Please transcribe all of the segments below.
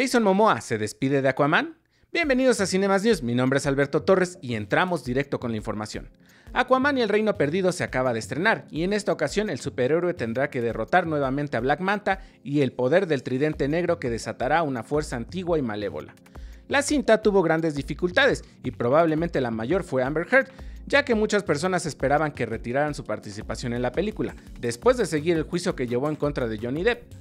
Jason Momoa se despide de Aquaman. Bienvenidos a Cinemas News, mi nombre es Alberto Torres y entramos directo con la información. Aquaman y el Reino Perdido se acaba de estrenar y en esta ocasión el superhéroe tendrá que derrotar nuevamente a Black Manta y el poder del tridente negro que desatará una fuerza antigua y malévola. La cinta tuvo grandes dificultades y probablemente la mayor fue Amber Heard, ya que muchas personas esperaban que retiraran su participación en la película, después de seguir el juicio que llevó en contra de Johnny Depp.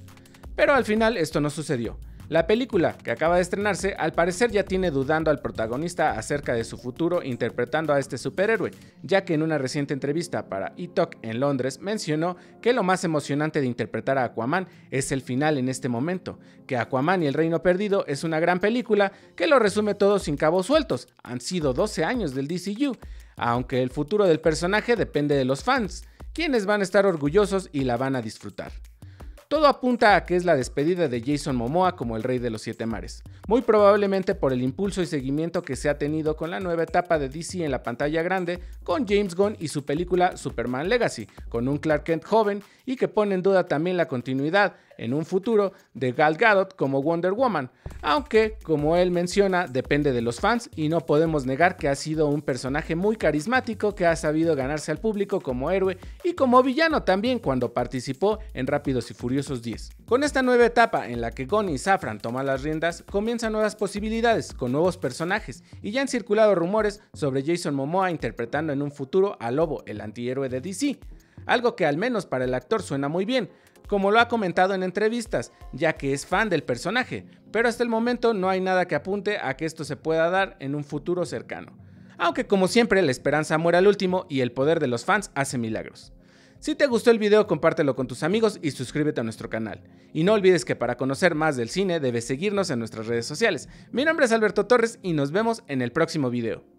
Pero al final esto no sucedió. La película, que acaba de estrenarse, al parecer ya tiene dudando al protagonista acerca de su futuro interpretando a este superhéroe, ya que en una reciente entrevista para E-Talk en Londres mencionó que lo más emocionante de interpretar a Aquaman es el final en este momento, que Aquaman y el Reino Perdido es una gran película que lo resume todo sin cabos sueltos, han sido 12 años del DCU, aunque el futuro del personaje depende de los fans, quienes van a estar orgullosos y la van a disfrutar. Todo apunta a que es la despedida de Jason Momoa como el rey de los siete mares, muy probablemente por el impulso y seguimiento que se ha tenido con la nueva etapa de DC en la pantalla grande con James Gunn y su película Superman Legacy, con un Clark Kent joven y que pone en duda también la continuidad en un futuro de Gal Gadot como Wonder Woman, aunque como él menciona depende de los fans y no podemos negar que ha sido un personaje muy carismático que ha sabido ganarse al público como héroe y como villano también cuando participó en Rápidos y Furiosos 10. Con esta nueva etapa en la que Gon y Safran toman las riendas, comienzan nuevas posibilidades con nuevos personajes y ya han circulado rumores sobre Jason Momoa interpretando en un futuro a Lobo, el antihéroe de DC, algo que al menos para el actor suena muy bien, como lo ha comentado en entrevistas, ya que es fan del personaje, pero hasta el momento no hay nada que apunte a que esto se pueda dar en un futuro cercano. Aunque como siempre la esperanza muere al último y el poder de los fans hace milagros. Si te gustó el video, compártelo con tus amigos y suscríbete a nuestro canal. Y no olvides que para conocer más del cine debes seguirnos en nuestras redes sociales. Mi nombre es Alberto Torres y nos vemos en el próximo video.